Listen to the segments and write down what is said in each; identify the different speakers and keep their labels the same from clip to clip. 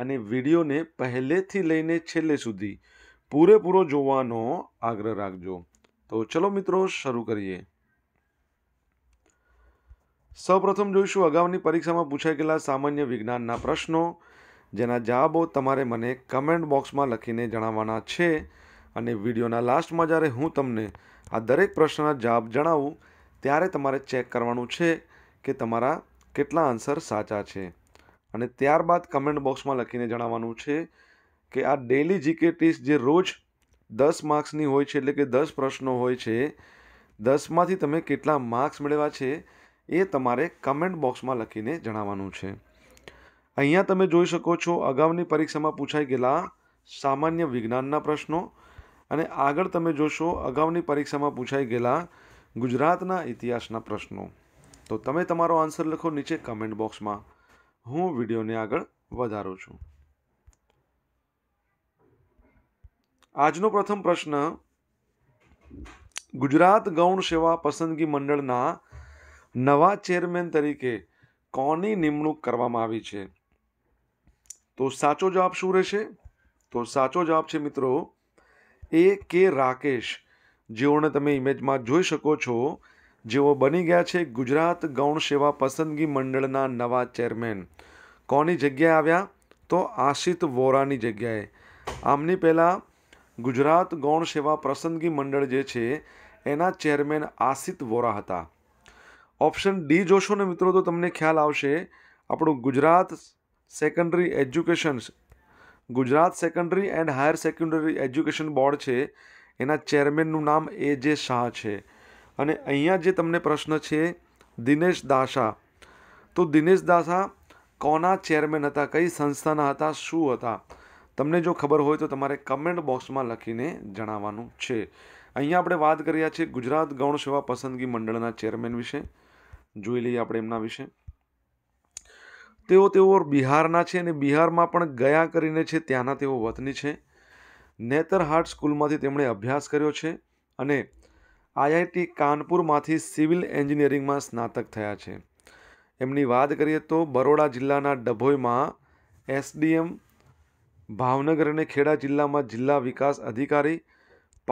Speaker 1: અને વિડીયોને પહેલેથી લઈને છેલ્લે સુધી પૂરેપૂરો જોવાનો આગ્રહ રાખજો તો ચલો મિત્રો શરૂ કરીએ સૌપ્રથમ જોઈશું અગાઉની પરીક્ષામાં પૂછાઈ ગયેલા સામાન્ય વિજ્ઞાનના પ્રશ્નો જેના જવાબો તમારે મને કમેન્ટ બોક્સમાં લખીને જણાવવાના છે અને વિડીયોના લાસ્ટમાં જ્યારે હું તમને આ દરેક પ્રશ્નના જવાબ જણાવું ત્યારે તમારે ચેક કરવાનું છે કે તમારા કેટલા આન્સર સાચા છે અને ત્યારબાદ કમેન્ટ બોક્સમાં લખીને જણાવવાનું છે કે આ ડેલી જીકે ટેસ્ટ જે રોજ દસ માર્ક્સની હોય છે એટલે કે દસ પ્રશ્નો હોય છે દસમાંથી તમે કેટલા માર્ક્સ મેળવ્યા છે એ તમારે કમેન્ટ બોક્સમાં લખીને જણાવવાનું છે અહીંયા તમે જોઈ શકો છો અગાઉની પરીક્ષામાં પૂછાઈ ગયેલા સામાન્ય વિજ્ઞાનના પ્રશ્નો અને આગળ તમે જોશો અગાઉની પરીક્ષામાં પૂછાઈ ગયેલા ગુજરાતના ઇતિહાસના પ્રશ્નો તો તમે તમારો આન્સર લખો નીચે કમેન્ટ બોક્સમાં હું વિડીયોને આગળ વધારું છું આજનો પ્રથમ પ્રશ્ન ગુજરાત ગૌણ સેવા પસંદગી મંડળના નવા ચેરમેન તરીકે કોની નિમણૂક કરવામાં આવી છે તો સાચો જવાબ શું રહેશે તો સાચો જવાબ છે મિત્રો એ કે રાકેશ જેઓને તમે ઇમેજમાં જોઈ શકો છો જેઓ બની ગયા છે ગુજરાત ગૌણ સેવા પસંદગી મંડળના નવા ચેરમેન કોની જગ્યાએ આવ્યા તો આશિત વોરાની જગ્યાએ આમની પહેલાં ગુજરાત ગૌણ સેવા પસંદગી મંડળ જે છે એના ચેરમેન આશિત વોરા હતા ઓપ્શન ડી જોશો ને મિત્રો તો તમને ખ્યાલ આવશે આપણું Gujarat secondary educations Gujarat secondary and higher secondary education board છે એના ચેરમેનનું નામ એ જે શાહ છે અને અહીંયા જે તમને પ્રશ્ન છે દિનેશ દાસા તો દિનેશ દાસા કોના ચેરમેન હતા કઈ સંસ્થાના હતા શું હતા તમને જો ખબર હોય તો તમારે કમેન્ટ બોક્સમાં લખીને જણાવવાનું છે અહીંયા આપણે વાત કરીએ છીએ ગુજરાત ગૌણ સેવા પસંદગી મંડળના ચેરમેન વિશે જોઈ લઈએ આપણે એમના વિશે તેઓ તેઓ બિહારના છે અને બિહારમાં પણ ગયા કરીને છે ત્યાંના તેઓ વતની છે નેતરહાટ સ્કૂલમાંથી તેમણે અભ્યાસ કર્યો છે અને આઈઆઈટી કાનપુરમાંથી સિવિલ એન્જિનિયરિંગમાં સ્નાતક થયા છે એમની વાત કરીએ તો બરોડા જિલ્લાના ડભોઈમાં એસડીએમ ભાવનગર અને ખેડા જિલ્લામાં જિલ્લા વિકાસ અધિકારી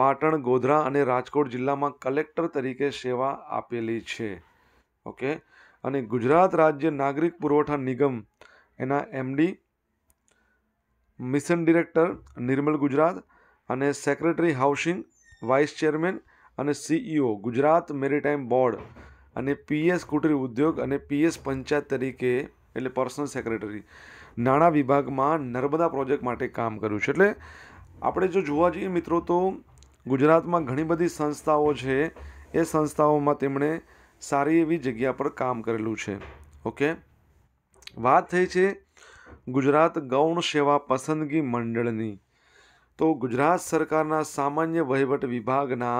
Speaker 1: પાટણ ગોધરા અને રાજકોટ જિલ્લામાં કલેક્ટર તરીકે સેવા આપેલી છે ઓકે અને ગુજરાત રાજ્ય નાગરિક પુરવઠા નિગમ એના MD mission director Nirmal Gujarat અને સેક્રેટરી હાઉસિંગ વાઇસ ચેરમેન અને CEO e Gujarat maritime board અને પીએસ કુટીર ઉદ્યોગ અને પીએસ પંચાયત તરીકે એટલે પર્સનલ સેક્રેટરી નાણાં વિભાગમાં નર્મદા પ્રોજેક્ટ માટે કામ કર્યું છે એટલે આપણે જો જોવા જઈએ મિત્રો તો ગુજરાતમાં ઘણી બધી સંસ્થાઓ છે એ સંસ્થાઓમાં તેમણે સારી એવી જગ્યા પર કામ કરેલું છે ઓકે વાત થઈ છે ગુજરાત ગૌણ સેવા પસંદગી મંડળની તો ગુજરાત સરકારના સામાન્ય વહીવટ વિભાગના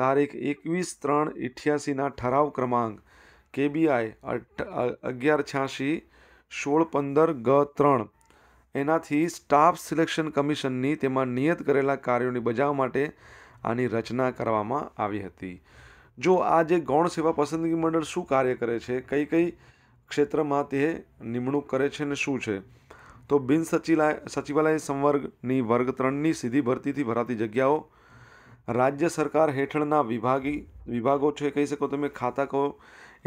Speaker 1: તારીખ એકવીસ ત્રણ ઇઠ્યાસીના ઠરાવ ક્રમાંક કેબીઆઈ અગિયાર છ્યાસી સોળ પંદર ગ ત્રણ એનાથી સ્ટાફ સિલેક્શન કમિશનની તેમાં નિયત કરેલા કાર્યોની બજાવ માટે આની રચના કરવામાં આવી હતી જો આ જે ગૌણ સેવા પસંદગી મંડળ શું કાર્ય કરે છે કઈ કઈ ક્ષેત્રમાં તે નિમણૂક કરે છે ને શું છે તો બિન સચિવાલય સંવર્ગની વર્ગ ત્રણની સીધી ભરતીથી ભરાતી જગ્યાઓ રાજ્ય સરકાર હેઠળના વિભાગી વિભાગો છે કહી શકો તમે ખાતા કહો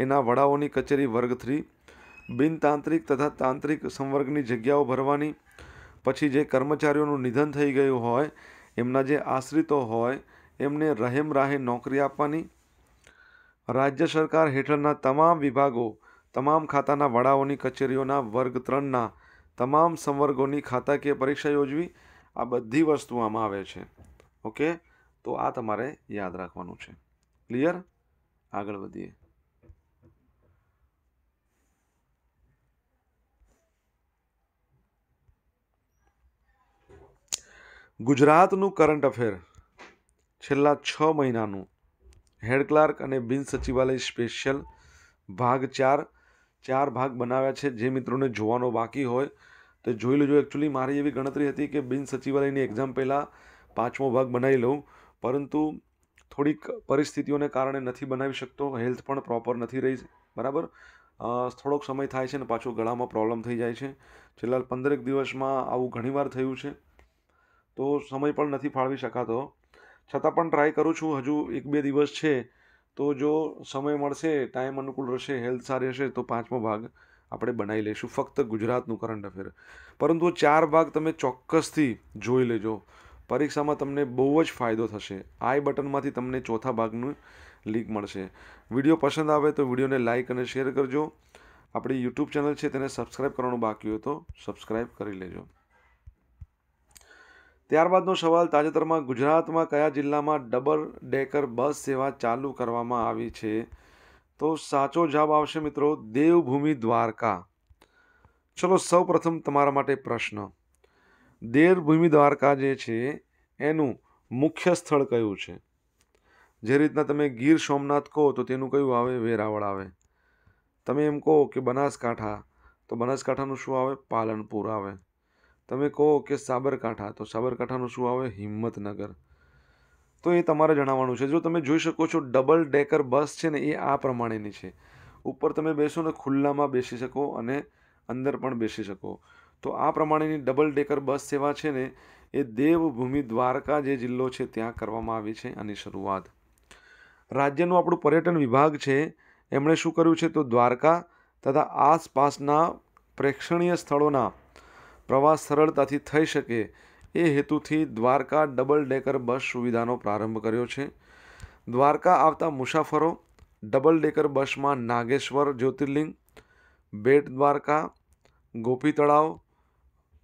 Speaker 1: એના વડાઓની કચેરી વર્ગ થ્રી બિનતાંત્રિક તથા તાંત્રિક સંવર્ગની જગ્યાઓ ભરવાની પછી જે કર્મચારીઓનું નિધન થઈ ગયું હોય એમના જે આશ્રિતો હોય એમને રહેમ રાહે નોકરી આપવાની રાજ્ય સરકાર હેઠળના તમામ વિભાગો તમામ ખાતાના વડાઓની કચેરીઓના વર્ગ ત્રણના તમામ સંવર્ગોની ખાતાકીય પરીક્ષા યોજવી આ બધી વસ્તુ આમાં આવે છે ઓકે તો આ તમારે યાદ રાખવાનું છે ક્લિયર આગળ વધીએ ગુજરાતનું કરંટ અફેર છેલ્લા છ મહિનાનું હેડ ક્લાર્ક અને બિન સચિવાલય સ્પેશિયલ ભાગ ચાર ચાર ભાગ બનાવ્યા છે જે મિત્રોને જોવાનો બાકી હોય તો જોઈ લેજો એકચ્યુઅલી મારી એવી ગણતરી હતી કે બિન સચિવાલયની એક્ઝામ પહેલાં પાંચમો ભાગ બનાવી લઉં પરંતુ થોડીક પરિસ્થિતિઓને કારણે નથી બનાવી શકતો હેલ્થ પણ પ્રોપર નથી રહી બરાબર થોડોક સમય થાય છે ને પાછો ગળામાં પ્રોબ્લેમ થઈ જાય છે છેલ્લા પંદરેક દિવસમાં આવું ઘણીવાર થયું છે તો સમય પણ નથી ફાળવી શકાતો છતાં પણ ટ્રાય કરું છું હજુ એક બે દિવસ છે તો જો સમય મળશે ટાઈમ અનુકૂળ રહેશે હેલ્થ સારી હશે તો પાંચમો ભાગ આપણે બનાવી લઈશું ફક્ત ગુજરાતનું કરંટ અફેર પરંતુ ચાર ભાગ તમે ચોક્કસથી જોઈ લેજો પરીક્ષામાં તમને બહુ જ ફાયદો થશે આઈ બટનમાંથી તમને ચોથા ભાગનું લીક મળશે વિડીયો પસંદ આવે તો વિડીયોને લાઇક અને શેર કરજો આપણી યુટ્યુબ ચેનલ છે તેને સબસ્ક્રાઇબ કરવાનું બાકી હોય તો સબસ્ક્રાઇબ કરી લેજો ત્યારબાદનો સવાલ તાજેતરમાં ગુજરાતમાં કયા જિલ્લામાં ડબલ ડેકર બસ સેવા ચાલુ કરવામાં આવી છે તો સાચો જવાબ આવશે મિત્રો દેવભૂમિ દ્વારકા ચલો સૌ પ્રથમ તમારા માટે પ્રશ્ન દેવભૂમિ દ્વારકા જે છે એનું મુખ્ય સ્થળ કયું છે જે રીતના તમે ગીર સોમનાથ કહો તો તેનું કયું આવે વેરાવળ આવે તમે એમ કહો કે બનાસકાંઠા તો બનાસકાંઠાનું શું આવે પાલનપુર આવે તમે કહો કે સાબરકાંઠા તો સાબરકાંઠાનું શું આવે હિંમતનગર તો એ તમારે જણાવવાનું છે જો તમે જોઈ શકો છો ડબલ ડેકર બસ છે ને એ આ પ્રમાણેની છે ઉપર તમે બેસો ને ખુલ્લામાં બેસી શકો અને અંદર પણ બેસી શકો તો આ પ્રમાણેની ડબલ ડેકર બસ સેવા છે ને એ દેવભૂમિ દ્વારકા જે જિલ્લો છે ત્યાં કરવામાં આવી છે આની શરૂઆત રાજ્યનું આપણું પર્યટન વિભાગ છે એમણે શું કર્યું છે તો દ્વારકા તથા આસપાસના પ્રેક્ષણીય સ્થળોના પ્રવાસ સરળતાથી થઈ શકે એ હેતુથી દ્વારકા ડબલ ડેકર બસ સુવિધાનો પ્રારંભ કર્યો છે દ્વારકા આવતા મુસાફરો ડબલ ડેકર બસમાં નાગેશ્વર જ્યોતિર્લિંગ બેટ દ્વારકા ગોપી તળાવ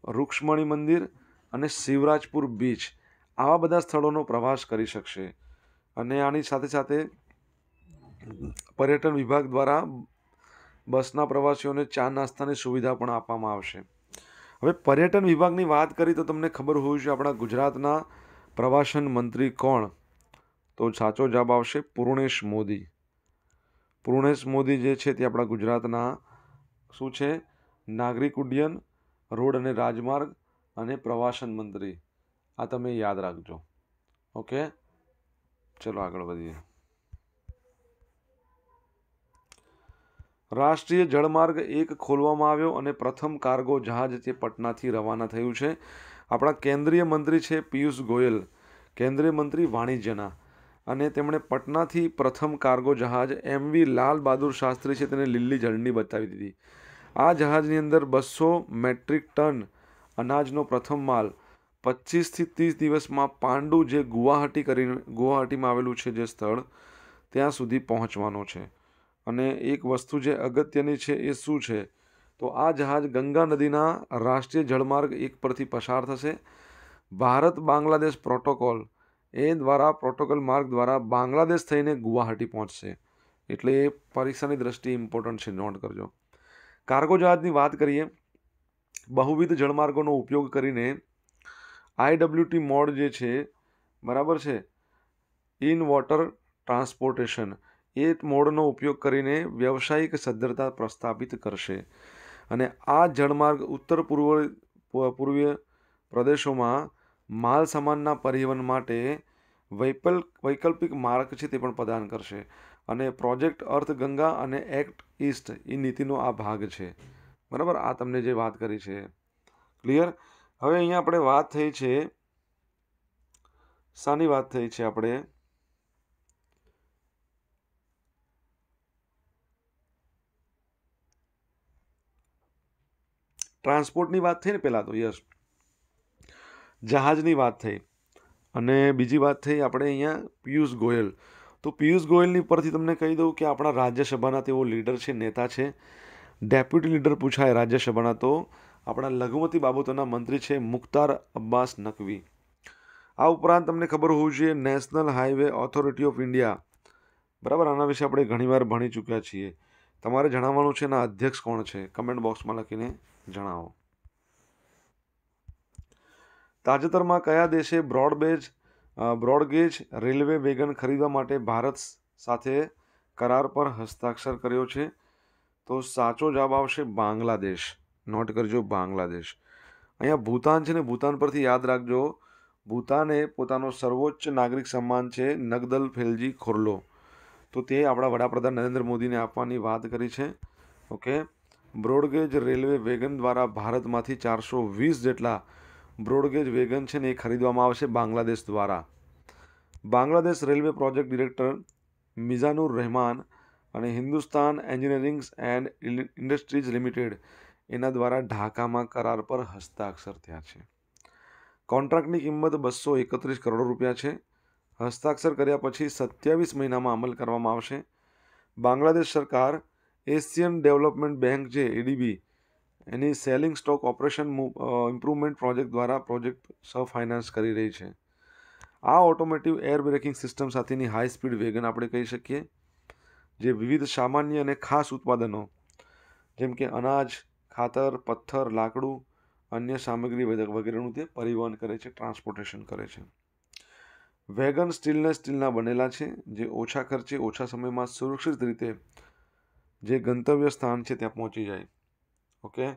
Speaker 1: રૂક્ષ્મણી મંદિર અને શિવરાજપુર બીચ આવા બધા સ્થળોનો પ્રવાસ કરી શકશે અને આની સાથે સાથે પર્યટન વિભાગ દ્વારા બસના પ્રવાસીઓને ચા નાસ્તાની સુવિધા પણ આપવામાં આવશે હવે પર્યટન વિભાગની વાત કરી તો તમને ખબર હોય છે આપણા ગુજરાતના પ્રવાસન મંત્રી કોણ તો સાચો જવાબ આવશે પૂર્ણેશ મોદી પૂર્ણેશ મોદી જે છે તે આપણા ગુજરાતના શું છે નાગરિક ઉડ્ડયન રોડ અને રાજમાર્ગ અને પ્રવાસન મંત્રી આ તમે યાદ રાખજો ઓકે ચલો આગળ વધીએ રાષ્ટ્રીય જળમાર્ગ એક ખોલવામાં આવ્યો અને પ્રથમ કાર્ગો જહાજ તે પટનાથી રવાના થયું છે આપણા કેન્દ્રીય મંત્રી છે પિયુષ ગોયલ કેન્દ્રીય મંત્રી વાણિજ્યના અને તેમણે પટનાથી પ્રથમ કાર્ગો જહાજ એમવી લાલ બહાદુર શાસ્ત્રી છે તેને લીલી ઝંડી બતાવી દીધી આ જહાજની અંદર બસો મેટ્રિક ટન અનાજનો પ્રથમ માલ પચીસથી ત્રીસ દિવસમાં પાંડુ જે ગુવાહાટી કરીને ગુવાહાટીમાં આવેલું છે જે સ્થળ ત્યાં સુધી પહોંચવાનો છે અને એક વસ્તુ જે અગત્યની છે એ શું છે તો આ જહાજ ગંગા નદીના રાષ્ટ્રીય જળમાર્ગ એક પરથી પસાર થશે ભારત બાંગ્લાદેશ પ્રોટોકોલ એ દ્વારા પ્રોટોકોલ માર્ગ દ્વારા બાંગ્લાદેશ થઈને ગુવાહાટી પહોંચશે એટલે એ પરીક્ષાની દ્રષ્ટિએ ઇમ્પોર્ટન્ટ છે નોટ કરજો કાર્ગો જહાજની વાત કરીએ બહુવિધ જળમાર્ગોનો ઉપયોગ કરીને આઈડબ્લ્યુટી મોડ જે છે બરાબર છે ઇન વોટર ટ્રાન્સપોર્ટેશન એ મોડનો ઉપયોગ કરીને વ્યવસાયિક સદ્ધરતા પ્રસ્થાપિત કરશે અને આ જળમાર્ગ ઉત્તર પૂર્વ પૂર્વીય પ્રદેશોમાં માલ સામાનના પરિવહન માટે વૈકલ્પિક માર્ગ છે તે પણ પ્રદાન કરશે અને પ્રોજેક્ટ અર્થગંગા અને એક્ટ ઇસ્ટ એ નીતિનો આ ભાગ છે બરાબર આ તમને જે વાત કરી છે ક્લિયર હવે અહીંયા આપણે વાત થઈ છે શાની વાત થઈ છે આપણે ટ્રાન્સપોર્ટની વાત થઈ ને પહેલાં તો યસ જહાજની વાત થઈ અને બીજી વાત થઈ આપણે અહીંયા પિયુષ ગોયલ તો પિયુષ ગોયલની પરથી તમને કહી દઉં કે આપણા રાજ્યસભાના તેઓ લીડર છે નેતા છે ડેપ્યુટી લીડર પૂછાય રાજ્યસભાના તો આપણા લઘુમતી બાબતોના મંત્રી છે મુખ્તાર અબ્બાસ નકવી આ ઉપરાંત તમને ખબર હોવી જોઈએ national highway authority of India બરાબર આના વિશે આપણે ઘણીવાર ભણી ચૂક્યા છીએ તમારે જણાવવાનું છે એના અધ્યક્ષ કોણ છે કમેન્ટ બોક્સમાં લખીને જણાવો તાજેતરમાં કયા દેશે બ્રોડબેજ બ્રોડગેજ રેલવે વેગન ખરીદવા માટે ભારત સાથે કરાર પર હસ્તાક્ષર કર્યો છે તો સાચો જવાબ આવશે બાંગ્લાદેશ નોટ કરજો બાંગ્લાદેશ અહીંયા ભૂતાન છે ને ભૂતાન પરથી યાદ રાખજો ભૂતાને પોતાનો સર્વોચ્ચ નાગરિક સન્માન છે નગદલ ફેલજી ખોરલો તો તે આપણા વડાપ્રધાન નરેન્દ્ર મોદીને આપવાની વાત કરી છે ઓકે બ્રોડગેજ રેલવે વેગન દ્વારા ભારતમાંથી ચારસો વીસ જેટલા બ્રોડગેજ વેગન છે ને એ ખરીદવામાં આવશે બાંગ્લાદેશ દ્વારા Bangladesh railway project director Mizanur Rahman અને Hindustan engineerings and industries limited એના દ્વારા ઢાકામાં કરાર પર હસ્તાક્ષર થયા છે કોન્ટ્રાક્ટની કિંમત બસો એકત્રીસ કરોડ રૂપિયા છે હસ્તાક્ષર કર્યા પછી સત્યાવીસ મહિનામાં અમલ કરવામાં આવશે બાંગ્લાદેશ સરકાર એશિયન ડેવલપમેન્ટ બેંક જે એડીબી એની selling stock operation improvement project દ્વારા પ્રોજેક્ટ સફાઇનાન્સ કરી રહી છે આ ઓટોમેટિવ એર બ્રેકિંગ સિસ્ટમ સાથેની હાઈ સ્પીડ વેગન આપણે કહી શકીએ જે વિવિધ સામાન્ય અને ખાસ ઉત્પાદનો જેમ કે અનાજ ખાતર પથ્થર લાકડું અન્ય સામગ્રી વગેરેનું તે પરિવહન કરે છે ટ્રાન્સપોર્ટેશન કરે છે વેગન સ્ટીલનેસ સ્ટીલના બનેલા છે જે ઓછા ખર્ચે ઓછા સમયમાં સુરક્ષિત રીતે જે ગંતવ્ય સ્થાન છે ત્યાં પહોંચી જાય ઓકે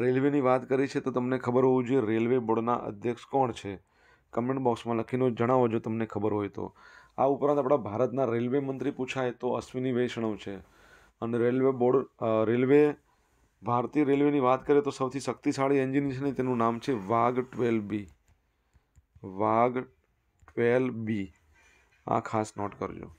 Speaker 1: રેલવેની વાત કરી છે તો તમને ખબર હોવું જોઈએ રેલવે બોર્ડના અધ્યક્ષ કોણ છે કમેન્ટ બોક્સમાં લખીને જણાવો જો તમને ખબર હોય તો આ ઉપરાંત આપણા ભારતના રેલવે મંત્રી પૂછાય તો અશ્વિની વૈષ્ણવ છે અને રેલવે બોર્ડ રેલવે ભારતીય રેલવેની વાત કરીએ તો સૌથી શક્તિશાળી એન્જિન છે તેનું નામ છે વાઘ ટ્વેલ બી વાઘ ટ્વેલ બી આ ખાસ નોટ કરજો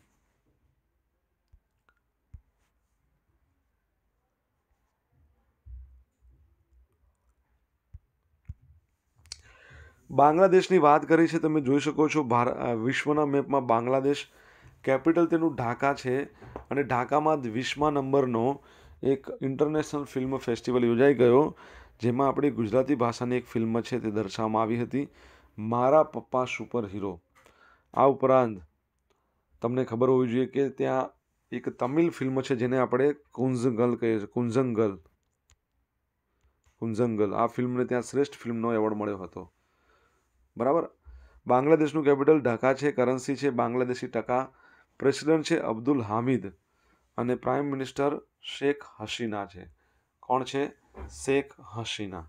Speaker 1: બાંગ્લાદેશની વાત કરી છે તમે જોઈ શકો છો વિશ્વના મેપમાં બાંગ્લાદેશ કેપિટલ તેનું ઢાકા છે અને ઢાકામાં વીસમા નંબરનો એક ઇન્ટરનેશનલ ફિલ્મ ફેસ્ટિવલ યોજાઈ ગયો જેમાં આપણી ગુજરાતી ભાષાની એક ફિલ્મ છે તે દર્શાવવામાં આવી હતી મારા પપ્પા સુપર હીરો આ ઉપરાંત તમને ખબર હોવી જોઈએ કે ત્યાં એક તમિલ ફિલ્મ છે જેને આપણે કુંઝગલ કહીએ છીએ કુંઝંગલ કુંઝંગલ આ ફિલ્મને ત્યાં શ્રેષ્ઠ ફિલ્મનો એવોર્ડ મળ્યો હતો બરાબર બાંગ્લાદેશનું કેપિટલ ઢાકા છે કરન્સી છે બાંગ્લાદેશી ટકા પ્રેસિડેન્ટ છે અબ્દુલ હામિદ અને પ્રાઇમ મિનિસ્ટર શેખ હસીના છે કોણ છે શેખ હસીના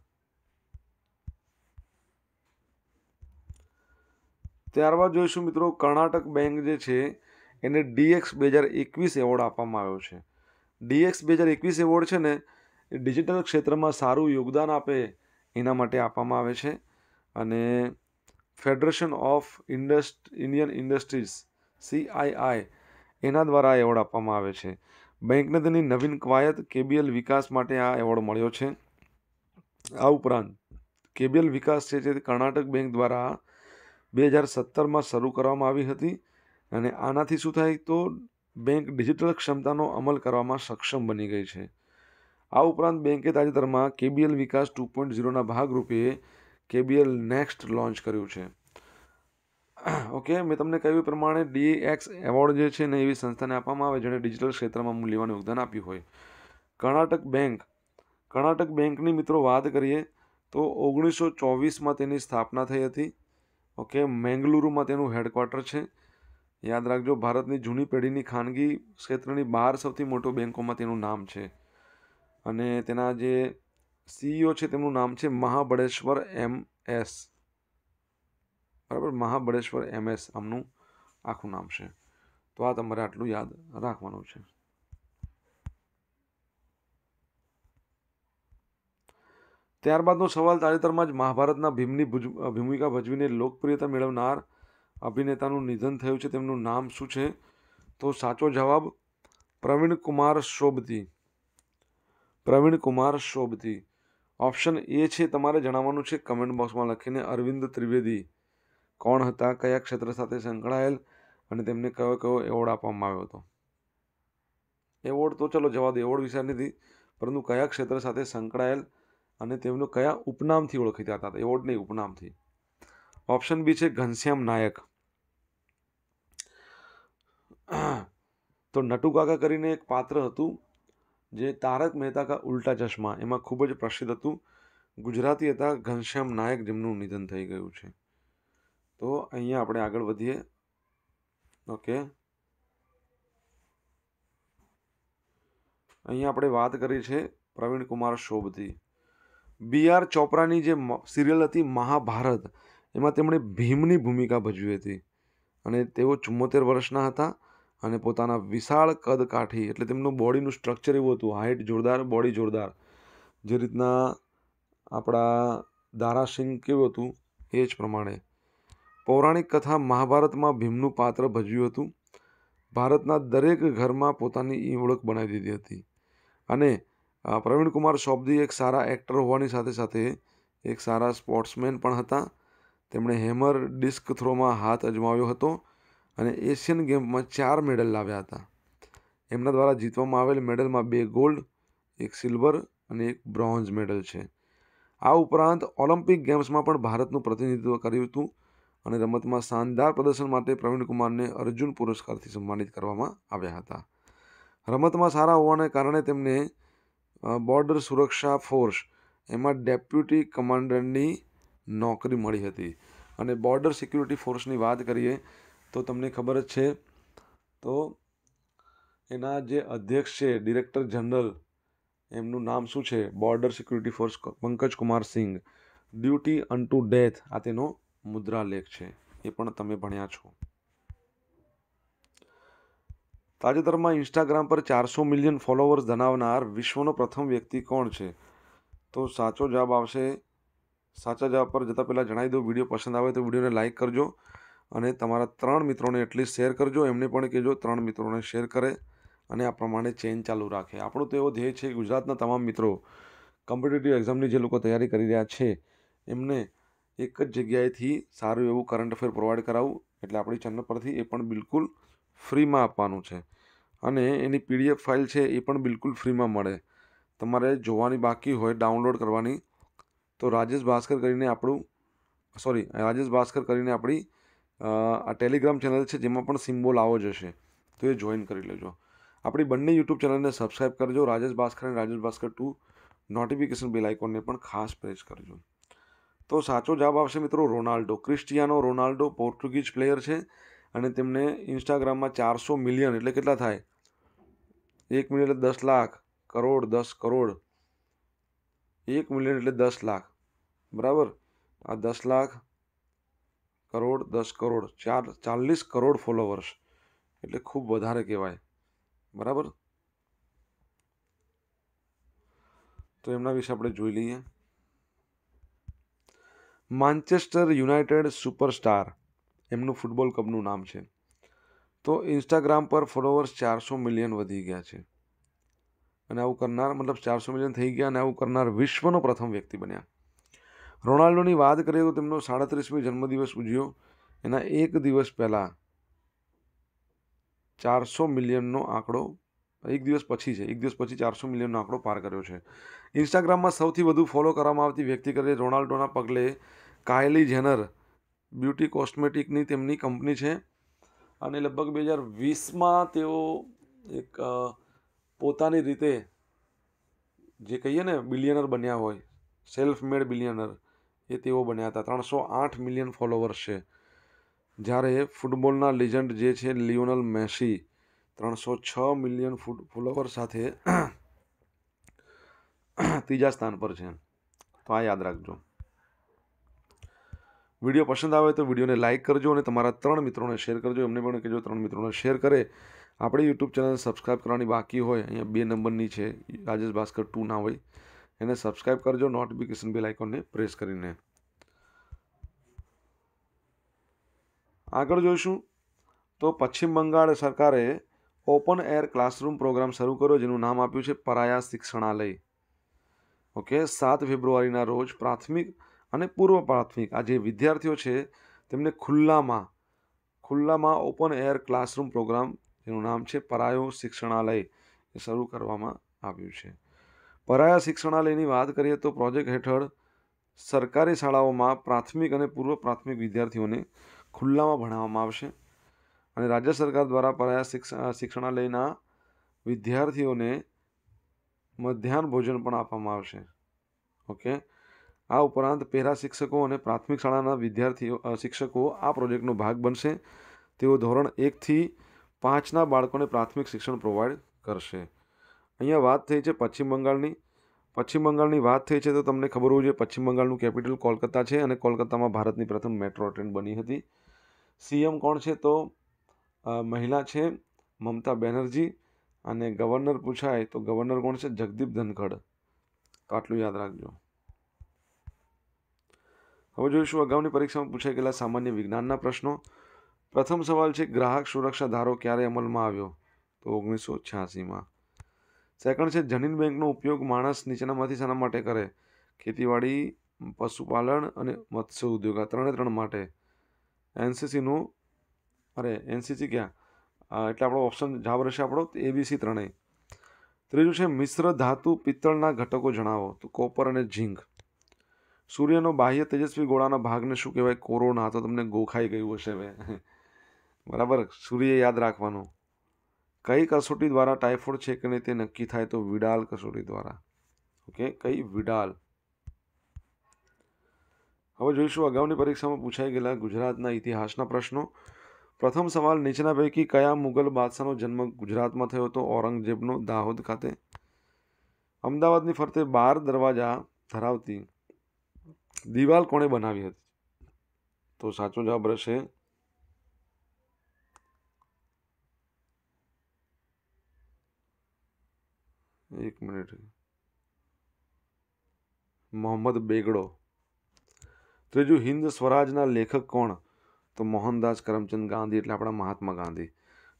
Speaker 1: ત્યારબાદ જોઈશું મિત્રો કર્ણાટક બેંક જે છે એને ડીએક્સ બે હજાર એકવીસ એવોર્ડ આપવામાં આવ્યો છે ડીએક્સ બે હજાર એકવીસ એવોર્ડ છે ને એ ડિજિટલ ક્ષેત્રમાં સારું યોગદાન આપે એના માટે આપવામાં આવે છે અને ફેડરેશન ઓફ ઇન્ડસ્ટ ઇન્ડિયન ઇન્ડસ્ટ્રીઝ સીઆઈઆઈ એના દ્વારા આ એવોર્ડ આપવામાં આવે છે બેંકને તેની નવીન કવાયત કેબીએલ વિકાસ માટે આ એવોર્ડ મળ્યો છે આ ઉપરાંત કેબીએલ વિકાસ છે જે કર્ણાટક બેંક દ્વારા બે હજાર સત્તરમાં શરૂ કરવામાં આવી હતી અને આનાથી શું થાય તો બેંક ડિજિટલ ક્ષમતાનો અમલ કરવામાં સક્ષમ બની ગઈ છે આ ઉપરાંત બેંકે તાજેતરમાં કેબીએલ વિકાસ ટુ પોઈન્ટ ઝીરોના ભાગરૂપે કેબીએલ નેક્સ્ટ લોન્ચ કર્યું છે ઓકે મેં તમને કહ્યું પ્રમાણે ડી એક્સ એવોર્ડ જે છે ને એવી સંસ્થાને આપવામાં આવે જેણે ડિજિટલ ક્ષેત્રમાં મૂલ્યવાન યોગદાન આપ્યું હોય કર્ણાટક બેંક કર્ણાટક બેંકની મિત્રો વાત કરીએ તો ઓગણીસો ચોવીસમાં તેની સ્થાપના થઈ હતી ઓકે મેંગલુરુમાં તેનું હેડક્વાર્ટર છે યાદ રાખજો ભારતની જૂની પેઢીની ખાનગી ક્ષેત્રની બહાર સૌથી મોટો બેંકોમાં તેનું નામ છે અને તેના જે સીઈઓ છે તેમનું નામ છે મહાબળેશ્વર એમ એસ બરાબર મહાબળેશ્વર એમ એસ આમનું આખું નામ છે તો આ તમારે આટલું યાદ રાખવાનું છે ત્યારબાદનો સવાલ તાજેતરમાં જ મહાભારતના ભીમની ભૂમિકા ભજવીને લોકપ્રિયતા મેળવનાર અભિનેતાનું નિધન થયું છે તેમનું નામ શું છે તો સાચો જવાબ પ્રવીણ કુમાર શોભતી પ્રવીણ કુમાર શોભતી ઓપ્શન એ છે તમારે જણાવવાનું છે કમેન્ટ બોક્સમાં લખીને અરવિંદ ત્રિવેદી કોણ હતા કયા ક્ષેત્ર સાથે સંકળાયેલ અને તેમને કયો કયો એવોર્ડ આપવામાં આવ્યો હતો એવોર્ડ તો ચલો જવા દે એવોર્ડ વિશે નથી પરંતુ કયા ક્ષેત્ર સાથે સંકળાયેલ અને તેમનું કયા ઉપનામથી ઓળખી ઓળખીતા હતા એવોર્ડ નહીં ઉપનામથી ઓપ્શન બી છે ઘનશ્યામ નાયક તો નટુકાકા કરીને એક પાત્ર હતું જે તારક મહેતા કા ઉલ્ટા ચશ્મા એમાં ખૂબ જ પ્રસિદ્ધ હતું ગુજરાતી હતા ઘનશ્યામ નાયક જેમનું નિધન થઈ ગયું છે તો અહીંયા આપણે આગળ વધીએ ઓકે અહીંયા આપણે વાત કરી છે પ્રવીણ કુમાર શોભતી બી આર ચોપરાની જે સિરિયલ હતી મહાભારત એમાં તેમણે ભીમની ભૂમિકા ભજવી હતી અને તેઓ ચુમ્મોતેર વર્ષના હતા અને પોતાના વિશાળ કદ કાઠી એટલે તેમનું બોડીનું સ્ટ્રક્ચર એવું હતું હાઇટ જોરદાર બોડી જોરદાર જે રીતના આપણા દારાસિંહ કેવું હતું એ જ પ્રમાણે પૌરાણિક કથા મહાભારતમાં ભીમનું પાત્ર ભજવ્યું હતું ભારતના દરેક ઘરમાં પોતાની ઈ ઓળખ બનાવી દીધી હતી અને કુમાર શોબ્દી એક સારા એક્ટર હોવાની સાથે સાથે એક સારા સ્પોર્ટ્સમેન પણ હતા તેમણે હેમર ડિસ્ક થ્રોમાં હાથ અજમાવ્યો હતો અને એશિયન ગેમમાં ચાર મેડલ લાવ્યા હતા એમના દ્વારા જીતવામાં આવેલ મેડલમાં બે ગોલ્ડ એક સિલ્વર અને એક બ્રોન્ઝ મેડલ છે આ ઉપરાંત ઓલિમ્પિક ગેમ્સમાં પણ ભારતનું પ્રતિનિધિત્વ કર્યું હતું અને રમતમાં શાનદાર પ્રદર્શન માટે પ્રવીણકુમારને અર્જુન પુરસ્કારથી સન્માનિત કરવામાં આવ્યા હતા રમતમાં સારા હોવાને કારણે તેમને બોર્ડર સુરક્ષા ફોર્સ એમાં ડેપ્યુટી કમાન્ડરની નોકરી મળી હતી અને બોર્ડર સિક્યુરિટી ફોર્સની વાત કરીએ તો તમને ખબર જ છે તો એના જે અધ્યક્ષ છે ડિરેક્ટર જનરલ એમનું નામ શું છે border security force Pankaj Kumar Singh duty unto death આ તેનો મુદ્રાલેખ છે એ પણ તમે ભણ્યા છો તાજેતરમાં ઇન્સ્ટાગ્રામ પર ચારસો મિલિયન ફોલોવર્સ ધનાવનાર વિશ્વનો પ્રથમ વ્યક્તિ કોણ છે તો સાચો જવાબ આવશે સાચા જવાબ પર જતાં પહેલાં જણાવી દો વિડીયો પસંદ આવે તો વિડીયોને લાઇક કરજો અને તમારા ત્રણ મિત્રોને એટલીસ્ટ શેર કરજો એમને પણ કહેજો ત્રણ મિત્રોને શેર કરે અને આ પ્રમાણે ચેન ચાલુ રાખે આપણો તો એવો ધ્યેય છે ગુજરાતના તમામ મિત્રો કોમ્પિટિટિવ એક્ઝામની જે લોકો તૈયારી કરી રહ્યા છે એમને એક જ જગ્યાએથી સારું એવું કરંટ અફેર પ્રોવાઈડ કરાવવું એટલે આપણી ચેનલ પરથી એ પણ બિલકુલ ફ્રીમાં આપવાનું છે અને એની પીડીએફ ફાઇલ છે એ પણ બિલકુલ ફ્રીમાં મળે તમારે જોવાની બાકી હોય ડાઉનલોડ કરવાની તો રાજેશ ભાસ્કર કરીને આપણું સોરી રાજેશ ભાસ્કર કરીને આપણી આ ટેલિગ્રામ ચેનલ છે જેમાં પણ સિમ્બોલ આવો જશે તો એ જોઈન કરી લેજો આપણી બંને યુટ્યુબ ચેનલને સબસ્ક્રાઈબ કરજો રાજેશ ભાસ્કર અને Rajesh Bhaskar to notification bell આઇકોનને પણ ખાસ પ્રેસ કરજો તો સાચો જવાબ આવશે મિત્રો Ronaldo Cristiano Ronaldo Portuguese player છે અને તેમને ઇન્સ્ટાગ્રામમાં ચારસો મિલિયન એટલે કેટલા થાય એક મિલિયન એટલે દસ લાખ કરોડ દસ કરોડ એક મિલિયન એટલે દસ લાખ બરાબર આ દસ લાખ કરોડ દસ કરોડ ચાર ચાલીસ કરોડ ફોલોવર્સ એટલે ખૂબ વધારે કહેવાય બરાબર તો એમના વિશે આપણે જોઈ લઈએ માન્ચેસ્ટર યુનાઇટેડ સુપરસ્ટાર એમનું ફૂટબોલ ક્લબનું નામ છે તો ઇન્સ્ટાગ્રામ પર ફોલોવર્સ ચારસો મિલિયન વધી ગયા છે અને આવું કરનાર મતલબ ચારસો મિલિયન થઈ ગયા અને આવું કરનાર વિશ્વનો પ્રથમ વ્યક્તિ બન્યા રોનાલ્ડોની વાત કરીએ તો તેમનો સાડત્રીસમી જન્મદિવસ ઉજવ્યો એના એક દિવસ પહેલાં ચારસો મિલિયનનો આંકડો એક દિવસ પછી છે એક દિવસ પછી ચારસો મિલિયનનો આંકડો પાર કર્યો છે ઇન્સ્ટાગ્રામમાં સૌથી વધુ ફોલો કરવામાં આવતી વ્યક્તિ કરીએ રોનાલ્ડોના પગલે કાયલી જેનર બ્યુટી કોસ્મેટિકની તેમની કંપની છે અને લગભગ બે હજાર વીસમાં તેઓ એક પોતાની રીતે જે કહીએ ને બિલિયનર બન્યા હોય સેલ્ફ મેડ બિલિયનર એ તેઓ બન્યા હતા ત્રણસો આઠ મિલિયન ફોલોવર્સ છે જ્યારે ફૂટબોલના લિજન્ડ જે છે લિયોનલ મેસી ત્રણસો છ મિલિયન ફૂટ ફોલોવર સાથે ત્રીજા સ્થાન પર છે તો આ યાદ રાખજો વિડીયો પસંદ આવે તો વિડીયોને લાઇક કરજો અને તમારા ત્રણ મિત્રોને શેર કરજો એમને પણ કહેજો ત્રણ મિત્રોને શેર કરે આપણી યુટ્યુબ ચેનલ સબસ્ક્રાઇબ કરવાની બાકી હોય અહીંયા બે નંબરની છે રાજેશ ભાસ્કર ટુ ના હોય એને સબસ્ક્રાઈબ કરજો નોટિફિકેશન બેલ આઇકોનને પ્રેસ કરીને આગળ જોઈશું તો પશ્ચિમ બંગાળ સરકારે ઓપન એર ક્લાસરૂમ પ્રોગ્રામ શરૂ કર્યો જેનું નામ આપ્યું છે પરાયા શિક્ષણાલય ઓકે સાત ફેબ્રુઆરીના રોજ પ્રાથમિક અને પૂર્વ પ્રાથમિક આ જે વિદ્યાર્થીઓ છે તેમને ખુલ્લામાં ખુલ્લામાં ઓપન એર ક્લાસરૂમ પ્રોગ્રામ જેનું નામ છે પરાયો શિક્ષણાલય એ શરૂ કરવામાં આવ્યું છે પરાયા શિક્ષણાલયની વાત કરીએ તો પ્રોજેક્ટ હેઠળ સરકારી શાળાઓમાં પ્રાથમિક અને પૂર્વ પ્રાથમિક વિદ્યાર્થીઓને ખુલ્લામાં ભણાવવામાં આવશે અને રાજ્ય સરકાર દ્વારા પરાયા શિક્ષણાલયના વિદ્યાર્થીઓને મધ્યાહન ભોજન પણ આપવામાં આવશે ઓકે આ ઉપરાંત પહેરા શિક્ષકો અને પ્રાથમિક શાળાના વિદ્યાર્થીઓ શિક્ષકો આ પ્રોજેક્ટનો ભાગ બનશે તેઓ ધોરણ એકથી પાંચના બાળકોને પ્રાથમિક શિક્ષણ પ્રોવાઈડ કરશે અહીંયા વાત થઈ છે પશ્ચિમ બંગાળની પશ્ચિમ બંગાળની વાત થઈ છે તો તમને ખબર હોવી જોઈએ પશ્ચિમ બંગાળનું કેપિટલ કોલકાતા છે અને કોલકાતામાં ભારતની પ્રથમ મેટ્રો ટ્રેન બની હતી સીએમ કોણ છે તો મહિલા છે મમતા બેનર્જી અને ગવર્નર પૂછાય તો ગવર્નર કોણ છે જગદીપ ધનખડ તો આટલું યાદ રાખજો હવે જોઈશું અગાઉની પરીક્ષામાં પૂછાઈ ગયેલા સામાન્ય વિજ્ઞાનના પ્રશ્નો પ્રથમ સવાલ છે ગ્રાહક સુરક્ષા ધારો ક્યારે અમલમાં આવ્યો તો ઓગણીસો છ્યાસીમાં સેકન્ડ છે જનીન બેંકનો ઉપયોગ માણસ નીચેનામાંથી શાના માટે કરે ખેતીવાડી પશુપાલન અને મત્સ્ય ઉદ્યોગ આ ત્રણે ત્રણ માટે એનસીસીનું અરે એનસીસી ક્યાં એટલે આપણો ઓપ્શન જવાબ રહેશે આપણો એબીસી ત્રણેય ત્રીજું છે મિશ્ર ધાતુ પિત્તળના ઘટકો જણાવો તો કોપર અને ઝીંક સૂર્યનો બાહ્ય તેજસ્વી ગોળાના ભાગને શું કહેવાય કોરોના તો તમને ગોખાઈ ગયું હશે મેં બરાબર સૂર્ય યાદ રાખવાનું કઈ કસોટી દ્વારા ટાઇફોઇડ છે કે નહીં તે નક્કી થાય તો વિડાલ કસોટી દ્વારા ઓકે કઈ વિડાલ હવે જોઈશું અગાઉની પરીક્ષામાં પૂછાઈ ગયેલા ગુજરાતના ઇતિહાસના પ્રશ્નો પ્રથમ સવાલ નીચેના પૈકી કયા મુગલ બાદશાહનો જન્મ ગુજરાતમાં થયો હતો ઔરંગઝેબનો દાહોદ ખાતે અમદાવાદની ફરતે બાર દરવાજા ધરાવતી દિવાલ કોણે બનાવી હતી તો સાચો જવાબ રહેશે એક મિનિટ મોહમ્મદ બેગડો ત્રીજું હિન્દ સ્વરાજના લેખક કોણ તો મોહનદાસ કરમચંદ ગાંધી એટલે આપણા મહાત્મા ગાંધી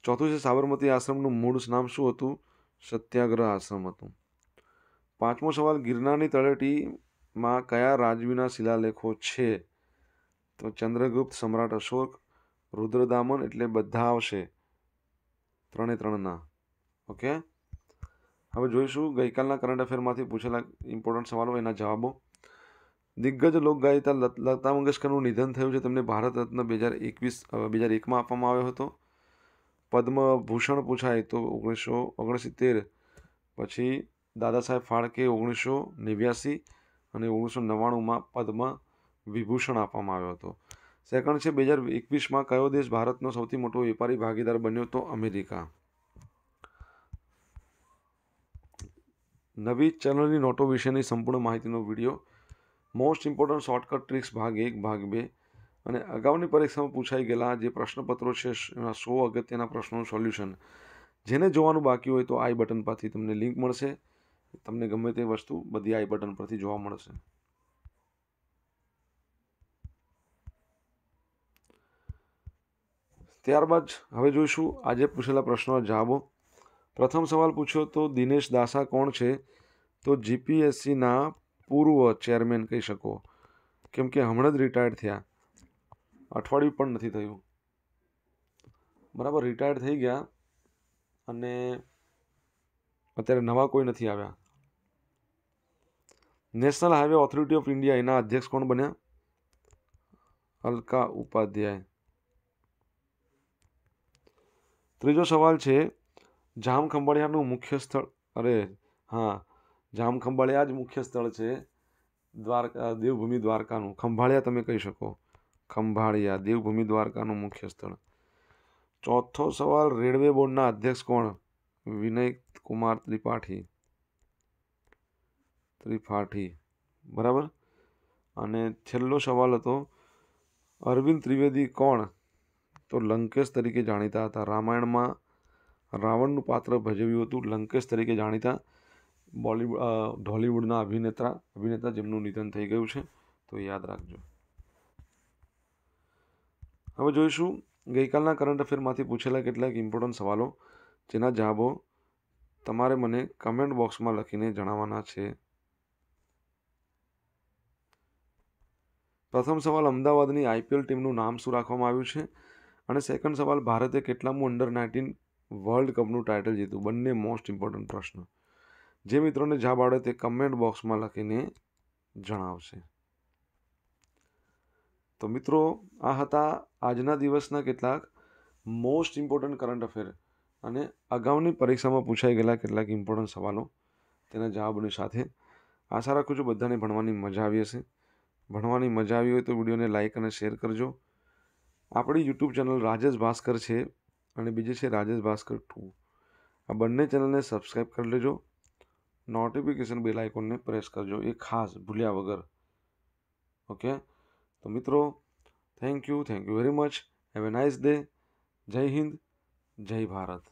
Speaker 1: ચોથું છે સાબરમતી આશ્રમનું મૂળ નામ શું હતું સત્યાગ્રહ આશ્રમ હતું પાંચમો સવાલ ગિરનારની તળેટીમાં કયા રાજવીના શિલાલેખો છે તો ચંદ્રગુપ્ત સમ્રાટ અશોક રુદ્રદામન એટલે બધા આવશે ત્રણે ત્રણના ઓકે હવે જોઈશું ગઈકાલના કરંટ અફેરમાંથી પૂછેલા ઇમ્પોર્ટન્ટ સવાલો એના જવાબો દિગ્ગજ લોકગાયિકા લતા મંગેશકરનું નિધન થયું છે તેમને ભારત રત્ન બે હજાર એકવીસ બે હજાર એકમાં આપવામાં આવ્યો હતો પદ્મભૂષણ પૂછાય તો ઓગણીસો ઓગણસિત્તેર પછી દાદા સાહેબ ફાળકે ઓગણીસો નેવ્યાસી અને ઓગણીસો નવ્વાણુંમાં પદ્મ વિભૂષણ આપવામાં આવ્યો હતો સેકન્ડ છે બે હજાર એકવીસમાં કયો દેશ ભારતનો સૌથી મોટો વેપારી ભાગીદાર બન્યો તો અમેરિકા નવી ચેનલની નોટો વિશેની સંપૂર્ણ માહિતીનો video most important shortcut tricks ભાગ એક ભાગ બે અને અગાઉની પરીક્ષામાં પૂછાઈ ગયેલા જે પ્રશ્નપત્રો છે એના સો અગત્યના પ્રશ્નોનું સોલ્યુશન જેને જોવાનું બાકી હોય તો આઈ બટન પરથી તમને લિંક મળશે તમને ગમે તે વસ્તુ બધી આઈ બટન પરથી જોવા મળશે ત્યારબાદ હવે જોઈશું આજે પૂછેલા પ્રશ્નો જવાબો પ્રથમ સવાલ પૂછ્યો તો દિનેશ દાસા કોણ છે તો જીપીએસસીના પૂર્વ ચેરમેન કહી શકો કેમ કે હમણાં જ રિટાયર્ડ થયા અઠવાડિયું પણ નથી થયું બરાબર રિટાયર્ડ થઈ ગયા અને અત્યારે નવા કોઈ નથી આવ્યા national highway authority of India એના અધ્યક્ષ કોણ બન્યા અલકા ઉપાધ્યાય ત્રીજો સવાલ છે જામ ખંભાળિયાનું મુખ્ય સ્થળ અરે હા જામ ખંભાળિયા જ મુખ્ય સ્થળ છે દ્વારકા દેવભૂમિ દ્વારકાનું ખંભાળિયા તમે કહી શકો ખંભાળિયા દેવભૂમિ દ્વારકાનું મુખ્ય સ્થળ ચોથો સવાલ રેલવે બોર્ડના અધ્યક્ષ કોણ વિનય કુમાર ત્રિપાઠી ત્રિપાઠી બરાબર અને છેલ્લો સવાલ હતો અરવિંદ ત્રિવેદી કોણ તો લંકેશ તરીકે જાણીતા હતા રામાયણમાં રાવણનું પાત્ર ભજવ્યું હતું લંકેશ તરીકે જાણીતા બોલિવૂડ ઢોલિવૂડના અભિનેતા અભિનેતા જેમનું નિધન થઈ ગયું છે તો યાદ રાખજો હવે જોઈશું ગઈકાલના કરંટ અફેરમાંથી પૂછેલા કેટલાક ઇમ્પોર્ટન્ટ સવાલો જેના જવાબો તમારે મને કમેન્ટ બોક્સમાં લખીને જણાવવાના છે પ્રથમ સવાલ અમદાવાદની આઈપીએલ ટીમનું નામ શું રાખવામાં આવ્યું છે અને સેકન્ડ સવાલ ભારતે કેટલામું અંડર નાઇન્ટીન વર્લ્ડ કપનું ટાઇટલ જીતું બંને મોસ્ટ ઇમ્પોર્ટન્ટ પ્રશ્ન જે મિત્રોને જવાબ આવડે તે કમેન્ટ બોક્સમાં લખીને જણાવશે તો મિત્રો આ હતા આજના દિવસના કેટલાક મોસ્ટ ઇમ્પોર્ટન્ટ કરંટ અફેર અને અગાઉની પરીક્ષામાં પૂછાઈ ગયેલા કેટલાક ઇમ્પોર્ટન્ટ સવાલો તેના જવાબની સાથે આશા રાખું છું બધાને ભણવાની મજા આવી હશે ભણવાની મજા આવી હોય તો વિડીયોને લાઇક અને શેર કરજો આપણી યુટ્યુબ ચેનલ રાજેશ ભાસ્કર છે અને બીજી છે રાજેશ ભાસ્કર ટુ આ બંને ચેનલને સબસ્ક્રાઈબ કરી લેજો નોટિફિકેશન બેલ આઇકોનને પ્રેસ કરજો એ ખાસ ભૂલ્યા વગર ઓકે તો મિત્રો thank you thank you very much have a nice day Jai Hind જય ભારત